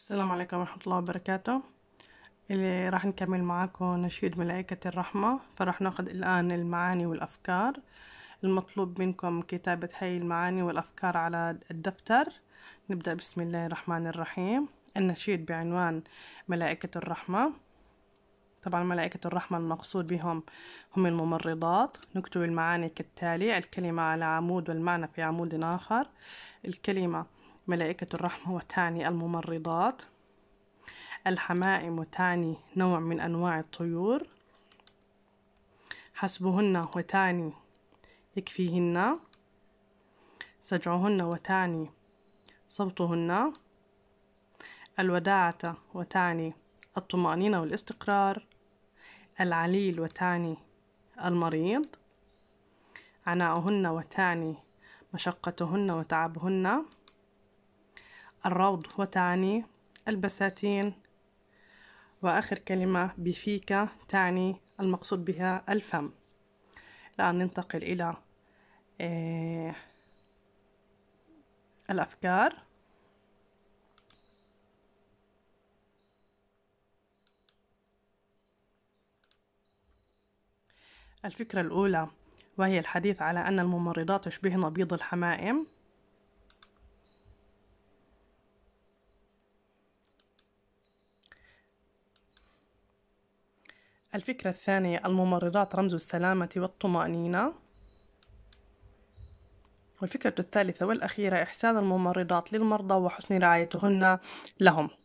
السلام عليكم ورحمة الله وبركاته اللي راح نكمل معاكم نشيد ملائكة الرحمة فراح ناخد الآن المعاني والأفكار المطلوب منكم كتابة هاي المعاني والأفكار على الدفتر نبدأ بسم الله الرحمن الرحيم النشيد بعنوان ملائكة الرحمة طبعا ملائكة الرحمة المقصود بهم هم الممرضات نكتب المعاني كالتالي الكلمة على عمود والمعنى في عمود آخر الكلمة ملائكة الرحمة وتعني الممرضات الحمائم وتعني نوع من أنواع الطيور حسبهن وتعني يكفيهن سجعهن وتعني صوتهن الوداعة وتعني الطمأنينة والاستقرار العليل وتعني المريض عناؤهن وتعني مشقتهن وتعبهن الروض وتعني البساتين وآخر كلمة بفيك تعني المقصود بها الفم الآن ننتقل إلى آه الأفكار الفكرة الأولى وهي الحديث على أن الممرضات تشبهن بيض الحمائم الفكرة الثانية الممرضات رمز السلامة والطمأنينة والفكرة الثالثة والأخيرة إحسان الممرضات للمرضى وحسن رعايتهن لهم